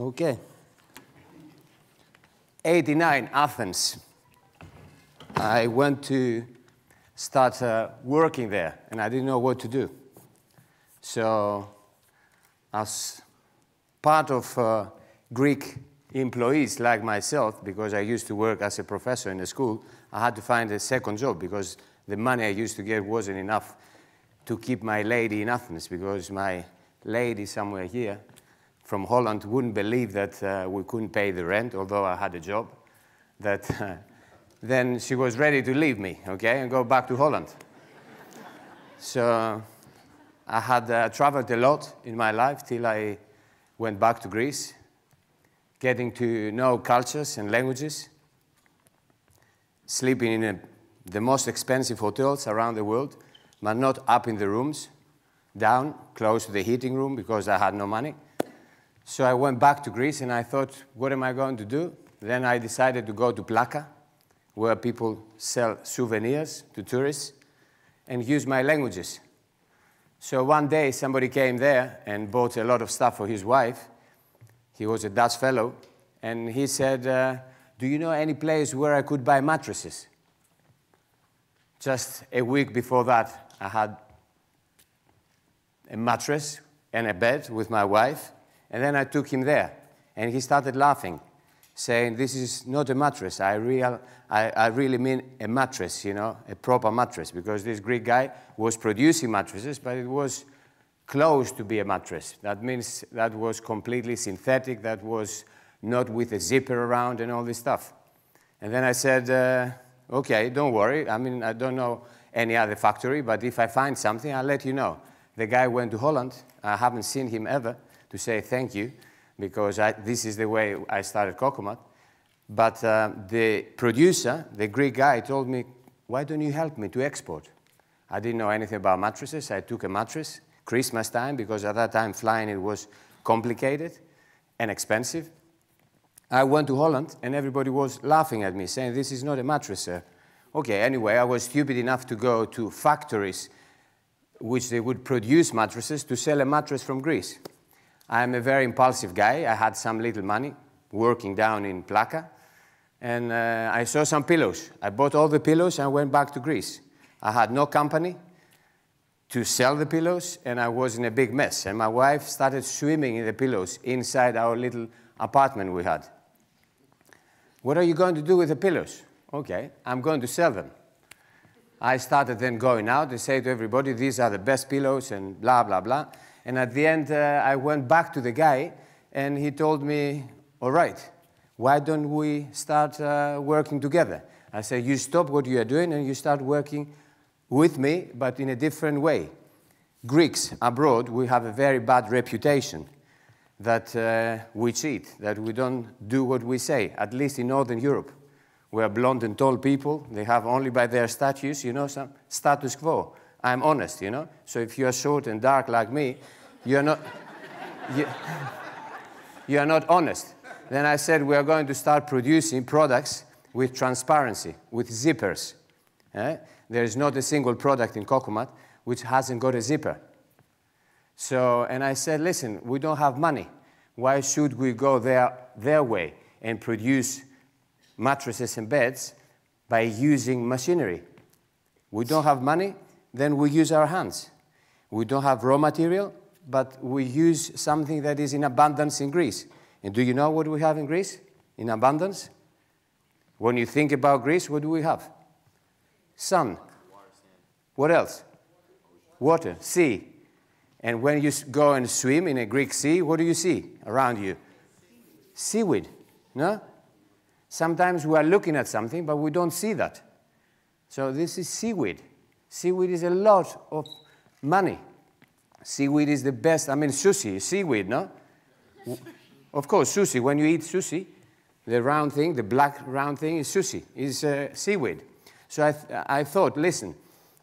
Okay. 89, Athens. I went to start uh, working there, and I didn't know what to do. So, as part of uh, Greek employees like myself, because I used to work as a professor in a school, I had to find a second job because the money I used to get wasn't enough to keep my lady in Athens because my lady somewhere here from Holland wouldn't believe that uh, we couldn't pay the rent, although I had a job, that uh, then she was ready to leave me, okay, and go back to Holland. so I had uh, traveled a lot in my life till I went back to Greece, getting to know cultures and languages, sleeping in a, the most expensive hotels around the world, but not up in the rooms, down, close to the heating room because I had no money. So I went back to Greece and I thought, what am I going to do? Then I decided to go to Plaka, where people sell souvenirs to tourists, and use my languages. So one day somebody came there and bought a lot of stuff for his wife. He was a Dutch fellow, and he said, uh, Do you know any place where I could buy mattresses? Just a week before that, I had a mattress and a bed with my wife and then I took him there, and he started laughing, saying, This is not a mattress. I, real, I, I really mean a mattress, you know, a proper mattress, because this Greek guy was producing mattresses, but it was close to be a mattress. That means that was completely synthetic, that was not with a zipper around and all this stuff. And then I said, uh, okay, don't worry. I mean, I don't know any other factory, but if I find something, I'll let you know. The guy went to Holland. I haven't seen him ever to say thank you because I, this is the way I started Kokomat. But uh, the producer, the Greek guy, told me, why don't you help me to export? I didn't know anything about mattresses. I took a mattress Christmas time because at that time flying it was complicated and expensive. I went to Holland and everybody was laughing at me, saying, This is not a mattress, sir. Okay, anyway, I was stupid enough to go to factories which they would produce mattresses to sell a mattress from Greece. I'm a very impulsive guy. I had some little money working down in Plaka, and uh, I saw some pillows. I bought all the pillows and went back to Greece. I had no company to sell the pillows, and I was in a big mess. And my wife started swimming in the pillows inside our little apartment we had. What are you going to do with the pillows? Okay, I'm going to sell them. I started then going out and say to everybody, these are the best pillows and blah, blah, blah. And at the end, uh, I went back to the guy, and he told me, All right, why don't we start uh, working together? I said, You stop what you are doing and you start working with me, but in a different way. Greeks abroad, we have a very bad reputation that uh, we cheat, that we don't do what we say, at least in Northern Europe. We are blond and tall people. They have only by their status, you know, some status quo. I'm honest, you know. So if you are short and dark like me, you are not, you, you are not honest. Then I said, we are going to start producing products with transparency, with zippers. Eh? There is not a single product in Kokomat which hasn't got a zipper. So, and I said, listen, we don't have money. Why should we go their, their way and produce mattresses and beds by using machinery? We don't have money, then we use our hands. We don't have raw material, but we use something that is in abundance in Greece. And do you know what we have in Greece? In abundance? When you think about Greece, what do we have? Sun. What else? Water, sea. And when you go and swim in a Greek sea, what do you see around you? Seaweed. No? Sometimes we are looking at something, but we don't see that. So this is seaweed. Seaweed is a lot of money Seaweed is the best. I mean, sushi is seaweed, no? of course, sushi. When you eat sushi, the round thing, the black round thing is sushi, is uh, seaweed. So I, th I thought, listen,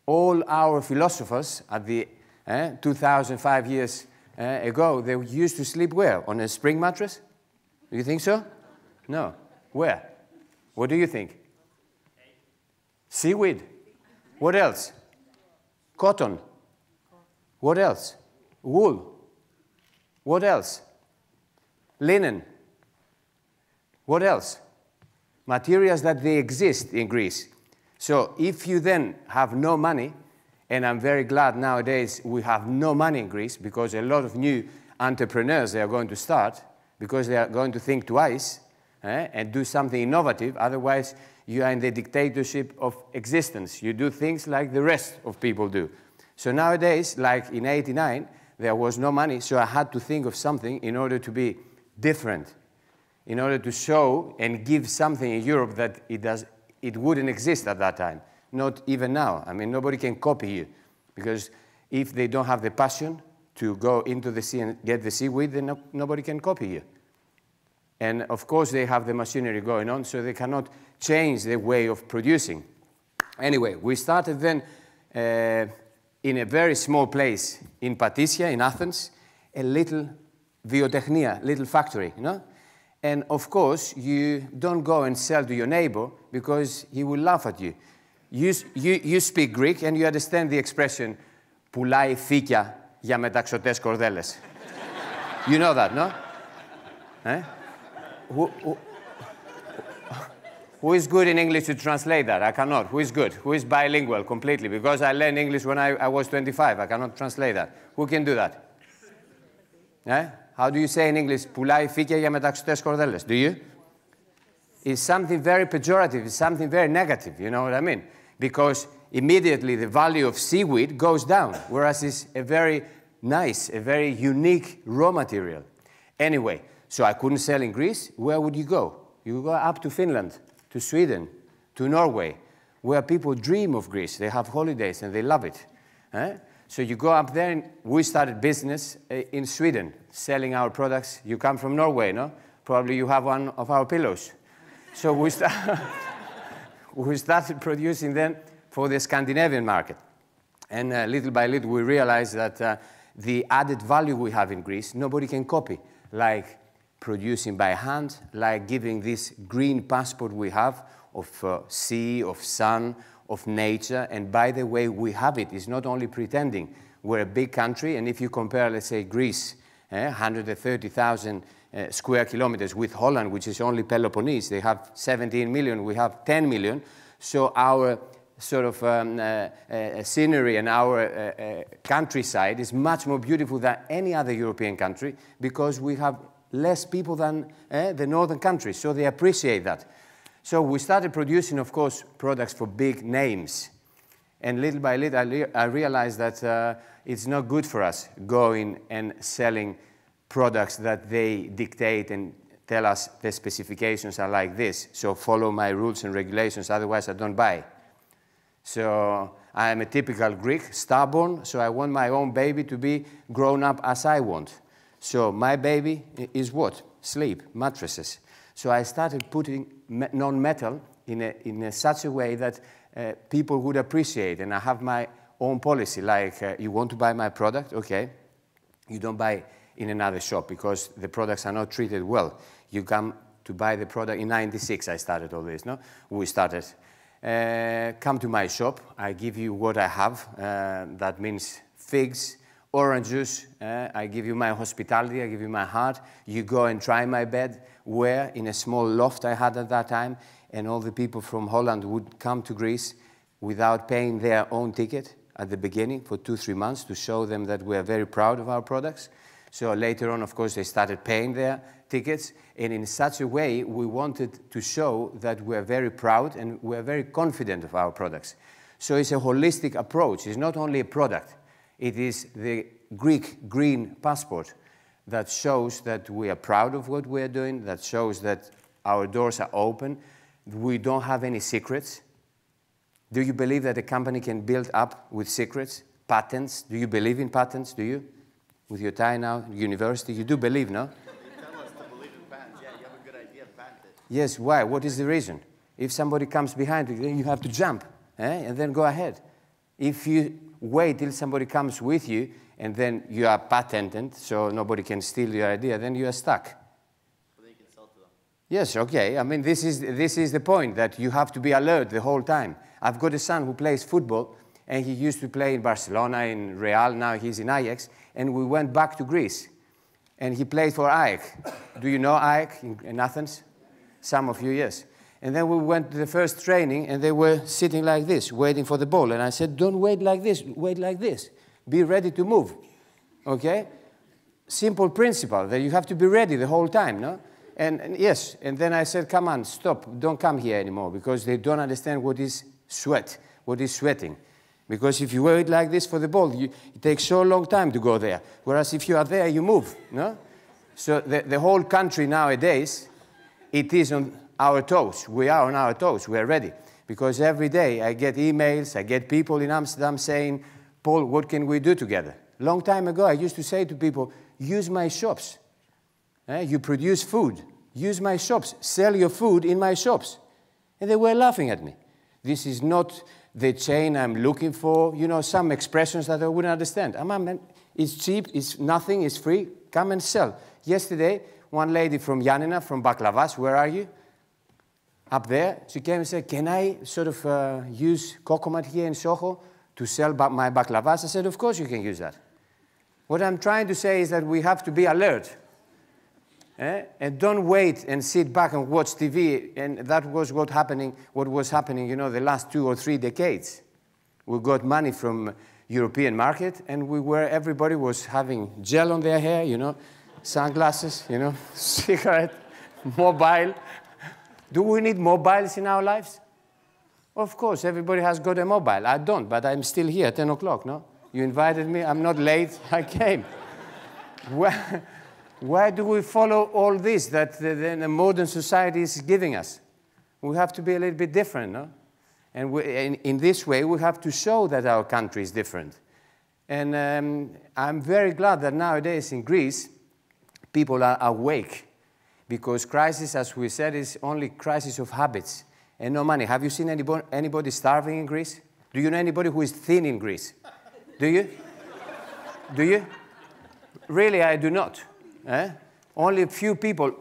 all our philosophers at the eh, 2005 years uh, ago, they used to sleep where? On a spring mattress? Do you think so? No. Where? What do you think? Seaweed. What else? Cotton. What else? Wool. What else? Linen. What else? Materials that they exist in Greece. So if you then have no money, and I'm very glad nowadays we have no money in Greece because a lot of new entrepreneurs they are going to start because they are going to think twice eh, and do something innovative. Otherwise, you are in the dictatorship of existence. You do things like the rest of people do. So nowadays, like in 89, there was no money, so I had to think of something in order to be different, in order to show and give something in Europe that it, does, it wouldn't exist at that time, not even now. I mean, nobody can copy you because if they don't have the passion to go into the sea and get the seaweed, then no, nobody can copy you. And of course, they have the machinery going on, so they cannot change the way of producing. Anyway, we started then. Uh, in a very small place in Patysia, in Athens, a little viotechnia, little factory, you know? And of course, you don't go and sell to your neighbor because he will laugh at you. You, you, you speak Greek and you understand the expression «πουλάει φύκια για μεταξωτές κορδέλες». you know that, no? eh? Who is good in English to translate that? I cannot. Who is good? Who is bilingual completely? Because I learned English when I, I was 25. I cannot translate that. Who can do that? Eh? How do you say in English, πουλάει φύκια για μεταξωτές κορδέλες? Do you? It's something very pejorative. It's something very negative. You know what I mean? Because immediately the value of seaweed goes down, whereas it's a very nice, a very unique raw material. Anyway, so I couldn't sell in Greece. Where would you go? You go up to Finland to Sweden, to Norway, where people dream of Greece. They have holidays and they love it. Eh? So you go up there, and we started business eh, in Sweden, selling our products. You come from Norway, no? Probably you have one of our pillows. so we, st we started producing them for the Scandinavian market. And uh, little by little, we realized that uh, the added value we have in Greece, nobody can copy. Like producing by hand, like giving this green passport we have of uh, sea, of sun, of nature. And by the way, we have it. It's not only pretending. We're a big country, and if you compare, let's say, Greece, eh, 130,000 uh, eh, square kilometers, with Holland, which is only Peloponnese, they have 17 million, we have 10 million. So our sort of um, uh, uh, scenery and our uh, uh, countryside is much more beautiful than any other European country because we have less people than eh, the northern countries, so they appreciate that. So we started producing, of course, products for big names. And little by little, I, I realized that uh, it's not good for us going and selling products that they dictate and tell us the specifications are like this, so follow my rules and regulations, otherwise I don't buy. So I am a typical Greek, stubborn, so I want my own baby to be grown up as I want. So my baby is what? Sleep, mattresses. So I started putting non-metal in, a, in a such a way that uh, people would appreciate. And I have my own policy, like uh, you want to buy my product, okay. You don't buy in another shop because the products are not treated well. You come to buy the product. In 96 I started all this, no? We started. Uh, come to my shop. I give you what I have. Uh, that means figs, orange juice, eh? I give you my hospitality, I give you my heart. You go and try my bed, where in a small loft I had at that time, and all the people from Holland would come to Greece without paying their own ticket at the beginning for two, three months to show them that we are very proud of our products. So later on, of course, they started paying their tickets. And in such a way, we wanted to show that we are very proud and we are very confident of our products. So it's a holistic approach. It's not only a product. It is the Greek green passport that shows that we are proud of what we are doing, that shows that our doors are open, we don't have any secrets. Do you believe that a company can build up with secrets, patents? Do you believe in patents? Do you? With your tie now, university, you do believe, no? Yes, why? What is the reason? If somebody comes behind you, then you have to jump eh? and then go ahead. If you wait till somebody comes with you and then you are patented, so nobody can steal your idea, then you are stuck. you can sell to them. Yes, okay. I mean, this is, this is the point that you have to be alert the whole time. I've got a son who plays football, and he used to play in Barcelona, in Real, now he's in Ajax, and we went back to Greece. And he played for Ajax. Do you know Ajax in, in Athens? Some of you, yes. And then we went to the first training, and they were sitting like this, waiting for the ball. And I said, Don't wait like this, wait like this. Be ready to move. Okay? Simple principle that you have to be ready the whole time, no? And, and yes, and then I said, Come on, stop, don't come here anymore, because they don't understand what is sweat, what is sweating. Because if you wait like this for the ball, you, it takes so long time to go there. Whereas if you are there, you move, no? So the, the whole country nowadays, it is on our toes. We are on our toes. We are ready. Because every day I get emails, I get people in Amsterdam saying, Paul, what can we do together? Long time ago, I used to say to people, use my shops. Eh? You produce food. Use my shops. Sell your food in my shops. And they were laughing at me. This is not the chain I'm looking for. You know, some expressions that I wouldn't understand. I'm, I'm, it's cheap, it's nothing, it's free. Come and sell. Yesterday, one lady from Janina, from Baklavas, where are you? up there. She came and said, Can I sort of uh, use Kokomat here in Soho to sell my baklavas? I said, Of course you can use that. What I'm trying to say is that we have to be alert. Eh? And don't wait and sit back and watch TV. And that was what, happening, what was happening, you know, the last two or three decades. We got money from European market, and we were, everybody was having gel on their hair, you know, sunglasses, you know, cigarette, mobile, do we need mobiles in our lives? Of course, everybody has got a mobile. I don't, but I'm still here 10 o'clock, no? You invited me, I'm not late, I came. why, why do we follow all this that the, the, modern society is giving us? We have to be a little bit different, no? And we, in, in, this way, we have to show that our country is different. And um, I'm very glad that nowadays in Greece, people are awake because crisis, as we said, is only crisis of habits and no money. Have you seen anybody, anybody starving in Greece? Do you know anybody who is thin in Greece? Do you? do you? Really, I do not. Eh? Only a few people,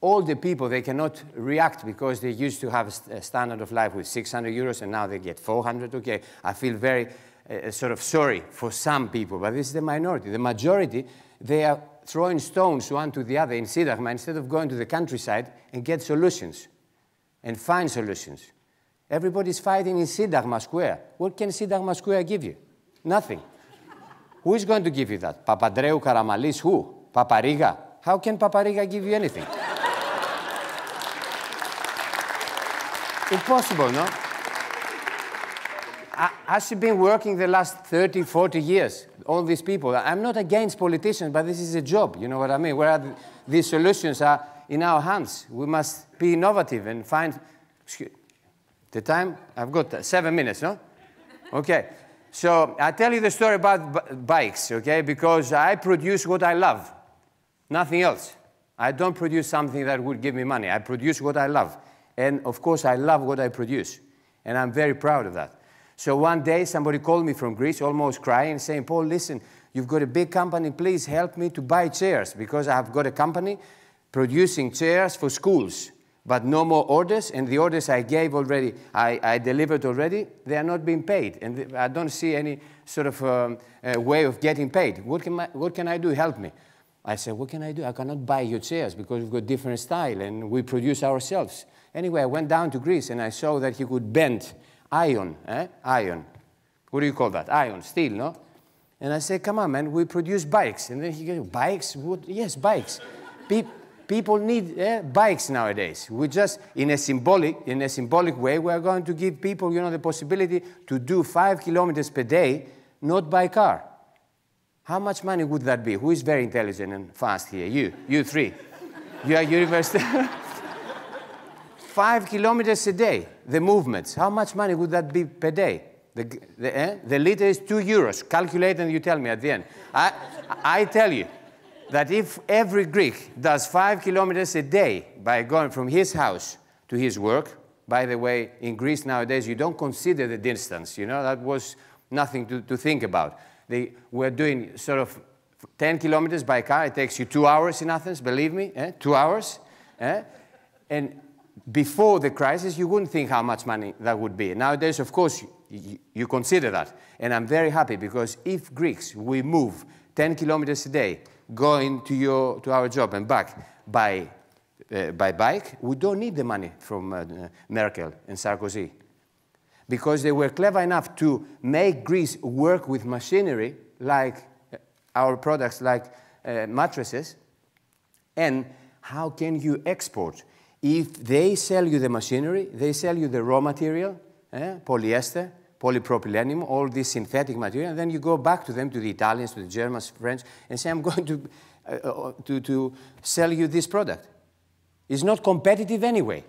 All the people, they cannot react because they used to have a standard of life with 600 euros and now they get 400. Okay, I feel very uh, sort of sorry for some people, but this is the minority. The majority, they are throwing stones one to the other in Sydagma instead of going to the countryside and get solutions and find solutions. Everybody's fighting in Sydagma Square. What can Sydagma Square give you? Nothing. who is going to give you that? Papadreou Karamalis, who? Papariga? How can Papariga give you anything? Impossible, no? I, as been working the last 30, 40 years, all these people, I'm not against politicians, but this is a job, you know what I mean? Where the, these solutions are in our hands. We must be innovative and find. Excuse, the time? I've got seven minutes, no? Okay. So I tell you the story about bikes, okay? Because I produce what I love, nothing else. I don't produce something that would give me money. I produce what I love. And of course, I love what I produce. And I'm very proud of that. So one day somebody called me from Greece, almost crying, saying, Paul, listen, you've got a big company, please help me to buy chairs because I've got a company producing chairs for schools, but no more orders. And the orders I gave already, I, I delivered already, they are not being paid. And I don't see any sort of um, uh, way of getting paid. What can, I, what can I do? Help me. I said, What can I do? I cannot buy your chairs because we've got different style and we produce ourselves. Anyway, I went down to Greece and I saw that he could bend iron, eh? iron. What do you call that? Iron, steel, no? And I say, come on, man, we produce bikes. And then he goes, bikes? What? Yes, bikes. Pe people need eh, bikes nowadays. We just, in a, symbolic, in a symbolic way, we are going to give people, you know, the possibility to do five kilometers per day, not by car. How much money would that be? Who is very intelligent and fast here? You, you three. you are university. five kilometers a day the movements. How much money would that be per day? The, the, eh? the liter is two euros. Calculate and you tell me at the end. I, I tell you that if every Greek does five kilometers a day by going from his house to his work, by the way, in Greece nowadays you don't consider the distance, you know, that was nothing to, to think about. They were doing sort of 10 kilometers by car, it takes you two hours in Athens, believe me, eh? two hours. Eh? And before the crisis, you wouldn't think how much money that would be. Nowadays, of course, you, you consider that. And I'm very happy because if Greeks, we move 10 kilometers a day going to, your, to our job and back by, uh, by bike, we don't need the money from uh, Merkel and Sarkozy. Because they were clever enough to make Greece work with machinery like uh, our products, like uh, mattresses. And how can you export? if they sell you the machinery, they sell you the raw material, eh, polyester, polypropylene, all this synthetic material, and then you go back to them, to the Italians, to the Germans, French, and say, I'm going to, uh, uh, to, to sell you this product. It's not competitive anyway,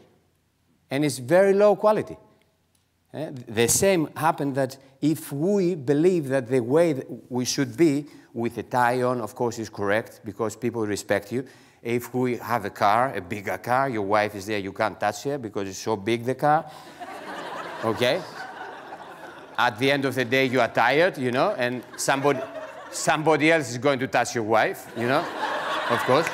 and it's very low quality. Eh? The same happened that if we believe that the way that we should be with a tie-on, of course, is correct because people respect you, if we have a car, a bigger car, your wife is there, you can't touch her because it's so big, the car. okay? At the end of the day, you are tired, you know, and somebody, somebody else is going to touch your wife, you know, of course.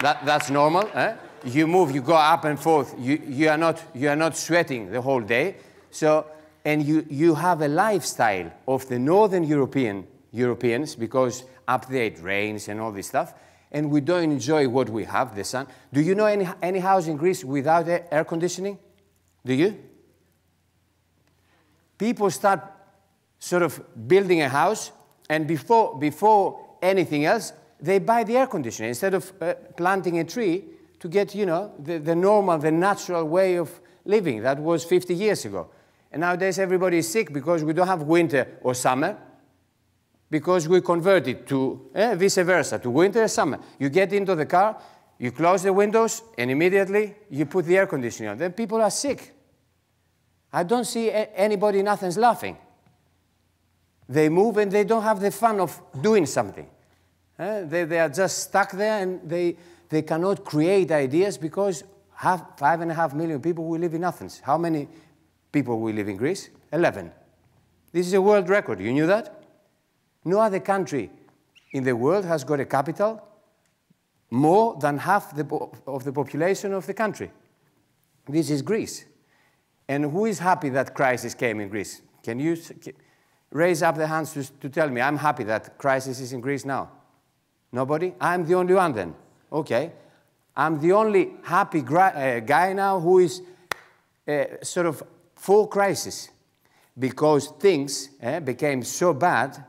That, that's normal. Eh? You move, you go up and forth. You, you, are not, you are not sweating the whole day. So, and you, you have a lifestyle of the Northern European Europeans because up there it rains and all this stuff and we don't enjoy what we have, the sun. Do you know any, any house in Greece without air conditioning? Do you? People start sort of building a house, and before, before anything else, they buy the air conditioner instead of uh, planting a tree to get, you know, the, the normal, the natural way of living that was 50 years ago. And nowadays everybody is sick because we don't have winter or summer because we convert it to eh, vice versa, to winter and summer. You get into the car, you close the windows, and immediately you put the air conditioning on. Then people are sick. I don't see anybody in Athens laughing. They move and they don't have the fun of doing something. Eh? They, they are just stuck there and they, they cannot create ideas because half, five and a half million people will live in Athens. How many people will live in Greece? 11. This is a world record. You knew that? No other country in the world has got a capital more than half the of the population of the country. This is Greece. And who is happy that crisis came in Greece? Can you raise up the hands to, to tell me, I'm happy that crisis is in Greece now? Nobody? I'm the only one then. Okay. I'm the only happy uh, guy now who is uh, sort of for crisis because things eh, became so bad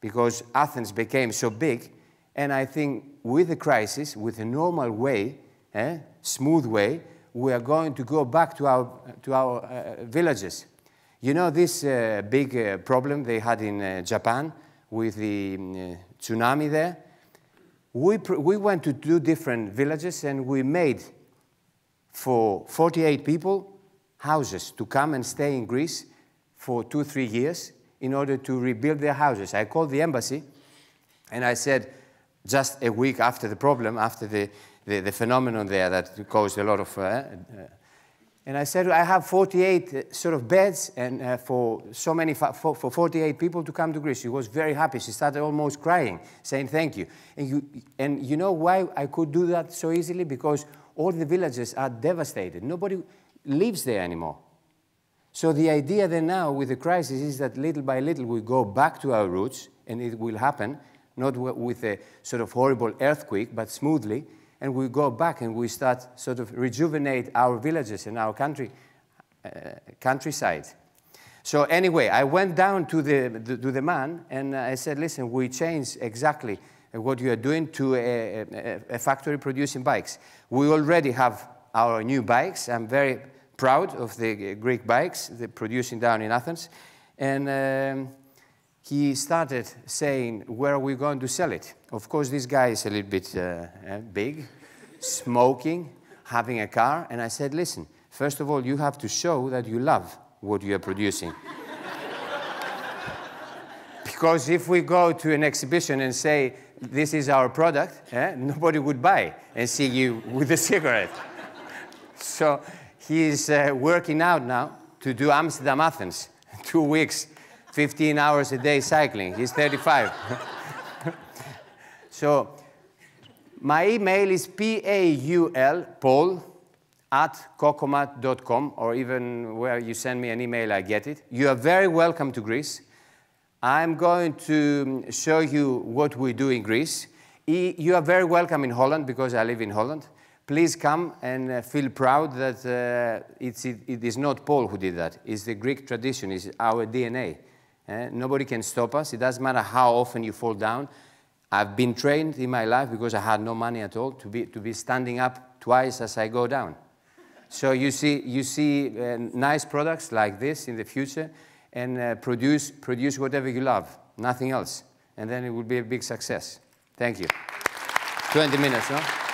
because Athens became so big. And I think with the crisis, with a normal way, eh, smooth way, we are going to go back to our, to our uh, villages. You know this uh, big uh, problem they had in uh, Japan with the um, uh, tsunami there? We, we went to two different villages and we made for 48 people houses to come and stay in Greece for two, three years in order to rebuild their houses. I called the embassy and I said, just a week after the problem, after the, the, the phenomenon there that caused a lot of. Uh, uh, and I said, I have 48 uh, sort of beds and uh, for so many, for, for 48 people to come to Greece. She was very happy. She started almost crying, saying thank you. And you, and you know why I could do that so easily? Because all the villages are devastated. Nobody lives there anymore. So the idea then now with the crisis is that little by little we go back to our roots, and it will happen, not with a sort of horrible earthquake, but smoothly, and we go back and we start sort of rejuvenate our villages and our country, uh, countryside. So anyway, I went down to the, the, to the man and I said, listen, we changed exactly what you are doing to a, a, a factory producing bikes. We already have our new bikes. I'm very proud of the Greek bikes they're producing down in Athens. And um, he started saying, where are we going to sell it? Of course, this guy is a little bit uh, eh, big, smoking, having a car. And I said, listen, first of all, you have to show that you love what you are producing. because if we go to an exhibition and say, this is our product, eh, nobody would buy and see you with a cigarette. so he's uh, working out now to do Amsterdam Athens, two weeks, 15 hours a day cycling. He's 35. so my email is P-A-U-L, Paul, at cocomat.com, or even where you send me an email, I get it. You are very welcome to Greece. I'm going to um, show you what we do in Greece. You are very welcome in Holland because I live in Holland please come and uh, feel proud that uh, it's, it, it is not Paul who did that. It's the Greek tradition, it's our DNA. Eh? Nobody can stop us. It doesn't matter how often you fall down. I've been trained in my life because I had no money at all to be, to be standing up twice as I go down. So you see, you see uh, nice products like this in the future and uh, produce, produce whatever you love, nothing else. And then it will be a big success. Thank you. 20 minutes, no?